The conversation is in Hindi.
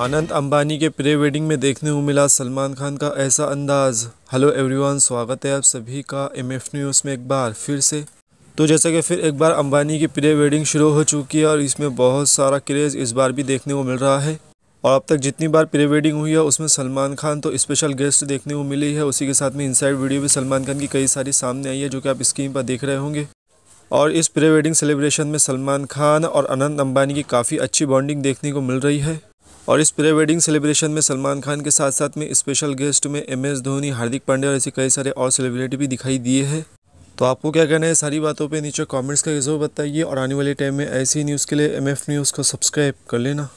आनंद अंबानी के प्री वेडिंग में देखने को मिला सलमान खान का ऐसा अंदाज हेलो एवरीवन स्वागत है आप सभी का एम एफ न्यूज़ में एक बार फिर से तो जैसा कि फिर एक बार अंबानी की प्री वेडिंग शुरू हो चुकी है और इसमें बहुत सारा क्रेज़ इस बार भी देखने को मिल रहा है और अब तक जितनी बार प्री वेडिंग हुई है उसमें सलमान खान तो स्पेशल गेस्ट देखने को मिली है उसी के साथ में इनसाइड वीडियो भी सलमान खान की कई सारी सामने आई है जो कि आप स्क्रीन पर देख रहे होंगे और इस प्री वेडिंग सेलिब्रेशन में सलमान खान और अनंत अंबानी की काफ़ी अच्छी बॉन्डिंग देखने को मिल रही है और इस प्री वेडिंग सेलिब्रेशन में सलमान खान के साथ साथ में स्पेशल गेस्ट में एम एस धोनी हार्दिक पांडे और ऐसे कई सारे और सेलिब्रिटी भी दिखाई दिए हैं तो आपको क्या कहना है सारी बातों पे नीचे कमेंट्स का जरूर बताइए और आने वाले टाइम में ऐसी न्यूज़ के लिए एमएफ न्यूज़ को सब्सक्राइब कर लेना